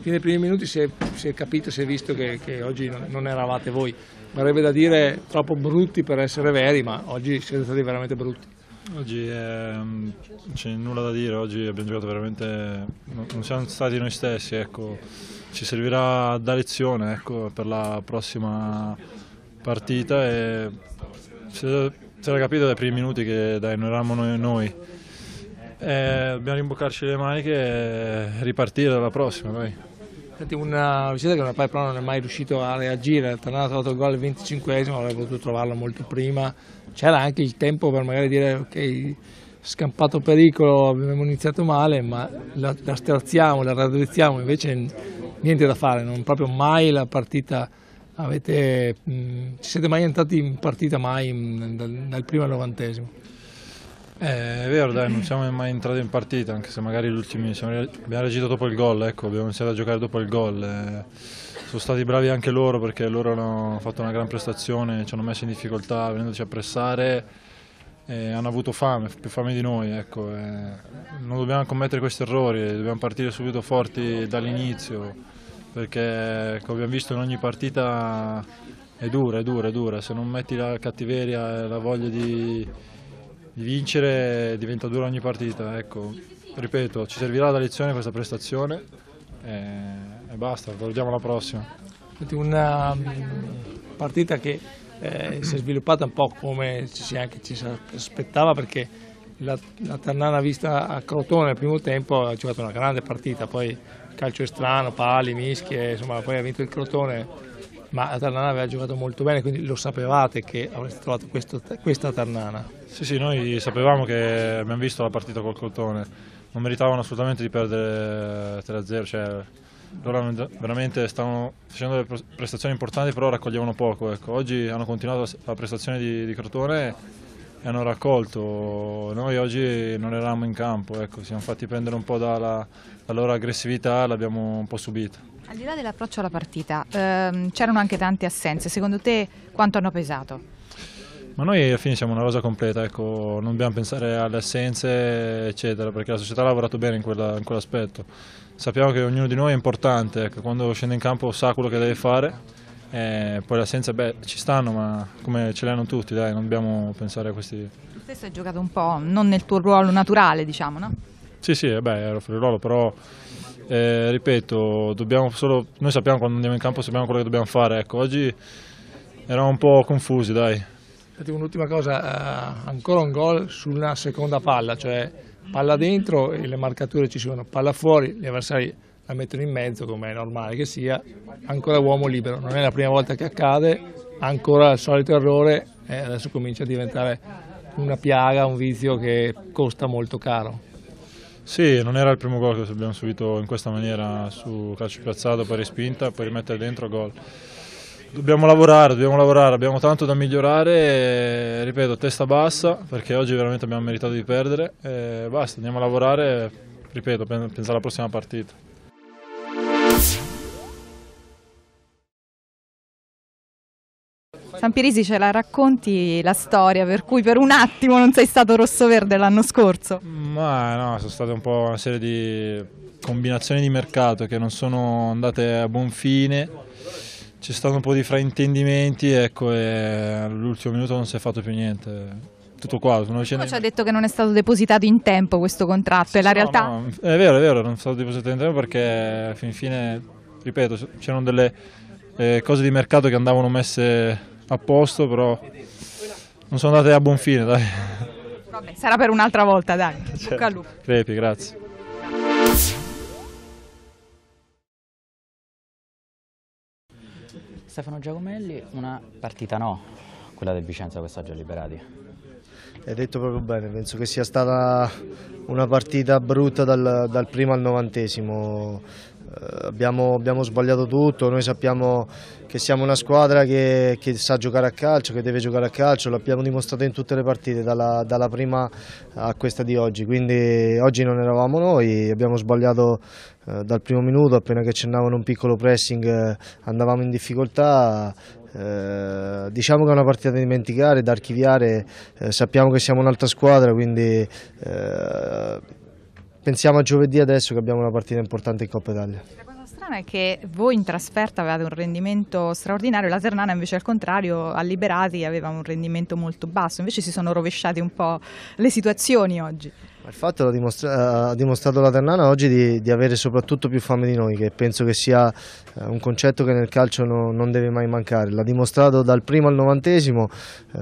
fine dei primi minuti si è, si è, capito, si è visto che, che oggi non, eravate voi. Verrebbe da dire troppo brutti per essere veri, ma oggi siete stati veramente brutti. Oggi non ehm, c'è nulla da dire, oggi abbiamo giocato veramente, non siamo stati noi stessi, ecco. ci servirà da lezione ecco, per la prossima partita e si era capito dai primi minuti che dai, non eravamo noi, noi. Eh, dobbiamo rimboccarci le maniche e ripartire dalla prossima. Noi una uscita che Napoli però non è mai riuscito a reagire, è tornato trovato il gol al 25esimo, avrei potuto trovarlo molto prima, c'era anche il tempo per magari dire ok scampato pericolo, abbiamo iniziato male, ma la, la sterziamo, la raddrizziamo, invece niente da fare, non proprio mai la partita, avete, mh, mm, siete mai entrati in partita mai mh, mm, dal, dal primo al novantesimo. Eh, è vero, dai, non siamo mai entrati in partita, anche se magari gli ultimi abbiamo reagito dopo il gol, ecco, abbiamo iniziato a giocare dopo il gol. Eh, sono stati bravi anche loro perché loro hanno fatto una gran prestazione, ci hanno messo in difficoltà venendoci a pressare e hanno avuto fame, più fame di noi. Ecco, eh, non dobbiamo commettere questi errori, dobbiamo partire subito forti dall'inizio perché come ecco, abbiamo visto in ogni partita è dura, è dura, è dura, se non metti la cattiveria e la voglia di vincere diventa dura ogni partita. Ecco, ripeto, ci servirà da lezione questa prestazione e, e basta, valutiamo la prossima. Una mm, partita che eh, si è sviluppata un po' come ci si, anche ci si aspettava perché la, la Ternana vista a Crotone nel primo tempo ha giocato una grande partita, poi calcio strano, pali, mischie, insomma poi ha vinto il Crotone ma la Ternana aveva giocato molto bene, quindi lo sapevate che avreste trovato questo, questa Ternana? Sì, sì, noi sapevamo che abbiamo visto la partita col Coltone, non meritavano assolutamente di perdere 3-0, cioè loro veramente stavano facendo delle prestazioni importanti però raccoglievano poco, ecco. oggi hanno continuato la prestazione di, di Crotone e hanno raccolto. Noi oggi non eravamo in campo, ecco, siamo fatti prendere un po' dalla, dalla loro aggressività, l'abbiamo un po' subita. Al di là dell'approccio alla partita, ehm, c'erano anche tante assenze, secondo te quanto hanno pesato? Ma noi alla fine siamo una rosa completa, ecco, non dobbiamo pensare alle assenze, eccetera, perché la società ha lavorato bene in, quella, in quell'aspetto. Sappiamo che ognuno di noi è importante, ecco, quando scende in campo sa quello che deve fare, eh, poi le assenze beh, ci stanno, ma come ce le hanno tutti, dai, non dobbiamo pensare a questi. Tu stesso hai giocato un po' non nel tuo ruolo naturale, diciamo, no? Sì, sì, eh, beh, ero fuori ruolo, però eh, ripeto, solo, noi sappiamo quando andiamo in campo, sappiamo quello che dobbiamo fare. Ecco, oggi eravamo un po' confusi, dai. Un'ultima cosa, eh, ancora un gol sulla seconda palla, cioè palla dentro e le marcature ci sono, palla fuori, gli avversari la mettono in mezzo come è normale che sia, ancora uomo libero, non è la prima volta che accade, ancora il solito errore e eh, adesso comincia a diventare una piaga, un vizio che costa molto caro. Sì, non era il primo gol che abbiamo subito in questa maniera, su calcio piazzato, poi respinta, poi rimettere dentro gol. Dobbiamo lavorare, dobbiamo lavorare, abbiamo tanto da migliorare, ripeto, testa bassa, perché oggi veramente abbiamo meritato di perdere, basta, andiamo a lavorare, ripeto, pensare alla prossima partita. San Pirisi ce la racconti la storia per cui per un attimo non sei stato rosso-verde l'anno scorso? Ma no, sono state un po' una serie di combinazioni di mercato che non sono andate a buon fine. C'è stato un po' di fraintendimenti, ecco, e all'ultimo minuto non si è fatto più niente tutto qua. Sono vicende... ci ha detto che non è stato depositato in tempo questo contratto, sì, è la no, realtà? No, è vero, è vero, non è stato depositato in tempo perché fin fine, ripeto, c'erano delle eh, cose di mercato che andavano messe a posto, però non sono andate a buon fine. Dai. Vabbè, sarà per un'altra volta, dai. Certo. Luca Crepi, grazie. Stefano Giacomelli, una partita no, quella del Vicenza quest'oggi già Liberati. Hai detto proprio bene, penso che sia stata una partita brutta dal, dal primo al novantesimo. Eh, abbiamo, abbiamo, sbagliato tutto, noi sappiamo che siamo una squadra che, che, sa giocare a calcio, che deve giocare a calcio, l'abbiamo dimostrato in tutte le partite, dalla, dalla, prima a questa di oggi, quindi oggi non eravamo noi, abbiamo sbagliato eh, dal primo minuto, appena che accennavano un piccolo pressing eh, andavamo in difficoltà, eh, diciamo che è una partita da dimenticare, da archiviare, eh, sappiamo che siamo un'altra squadra, quindi eh, Pensiamo a giovedì adesso che abbiamo una partita importante in Coppa Italia. La cosa strana è che voi in trasferta avevate un rendimento straordinario, la Ternana invece al contrario a Liberati aveva un rendimento molto basso, invece si sono rovesciate un po' le situazioni oggi. Il fatto ha dimostrato, dimostrato la Ternana oggi di, di, avere soprattutto più fame di noi, che penso che sia eh, un concetto che nel calcio no, non deve mai mancare. L'ha dimostrato dal primo al novantesimo, eh,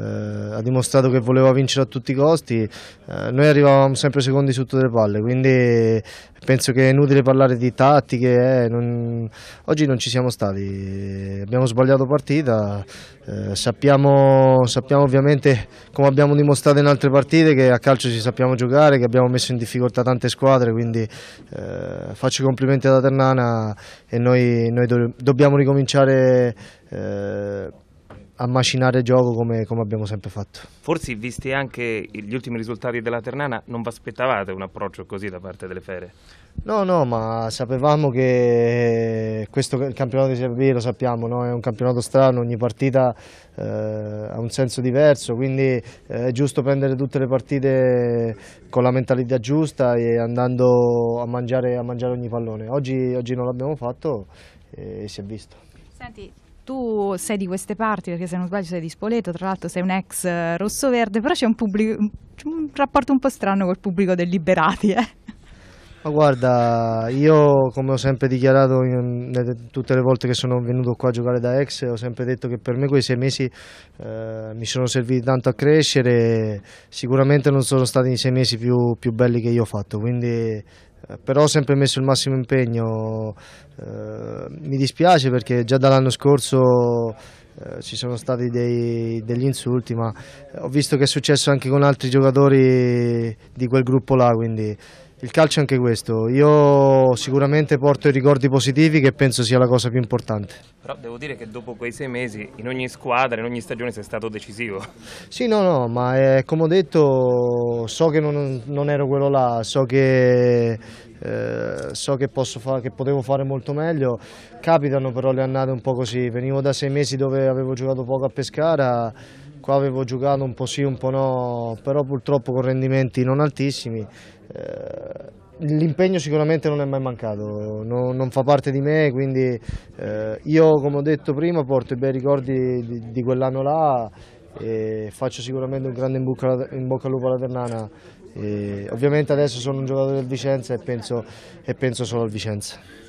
ha dimostrato che voleva vincere a tutti i costi. Eh, noi arrivavamo sempre secondi sotto le palle, quindi penso che è inutile parlare di tattiche, eh, non... oggi non ci siamo stati, abbiamo sbagliato partita, eh, sappiamo, sappiamo, ovviamente come abbiamo dimostrato in altre partite che a calcio ci sappiamo giocare, che abbiamo messo in difficoltà tante squadre, quindi eh, faccio i complimenti ad Aternana e noi, noi do dobbiamo ricominciare eh, a macinare gioco come, come, abbiamo sempre fatto. Forse, visti anche gli ultimi risultati della Ternana, non vi aspettavate un approccio così da parte delle Fere? No, no, ma sapevamo che questo il campionato di Serie B lo sappiamo, no? è un campionato strano, ogni partita eh, ha un senso diverso, quindi eh, è giusto prendere tutte le partite con la mentalità giusta e andando a mangiare, a mangiare ogni pallone. Oggi, oggi non l'abbiamo fatto e si è visto. Senti, tu sei di queste parti, perché se non sbaglio sei di Spoleto, tra l'altro sei un ex eh, rosso-verde, però c'è un, pubblico, un, rapporto un po' strano col pubblico dei liberati. Eh? Ma guarda, io come ho sempre dichiarato in, tutte le volte che sono venuto qua a giocare da ex, ho sempre detto che per me quei sei mesi eh, mi sono serviti tanto a crescere, sicuramente non sono stati i sei mesi più, più belli che io ho fatto, quindi eh, però ho sempre messo il massimo impegno. Eh, mi dispiace perché già dall'anno scorso eh, ci sono stati dei, degli insulti, ma ho visto che è successo anche con altri giocatori di quel gruppo là, quindi il calcio è anche questo, io sicuramente porto i ricordi positivi che penso sia la cosa più importante. Però devo dire che dopo quei sei mesi in ogni squadra, in ogni stagione sei stato decisivo. Sì, no, no, ma è, come ho detto so che non, non ero quello là, so che, eh, so che, fa, che potevo fare molto meglio, capitano però le annate un po' così, venivo da sei mesi dove avevo giocato poco a Pescara qua avevo giocato un po' sì, un po' no, però purtroppo con rendimenti non altissimi. Eh, L'impegno sicuramente non è mai mancato, no, non fa parte di me, quindi eh, io come ho detto prima porto i bei ricordi di, di quell'anno là e faccio sicuramente un grande in bocca, in bocca al lupo alla Ternana. E, ovviamente adesso sono un giocatore del Vicenza e penso, e penso solo al Vicenza.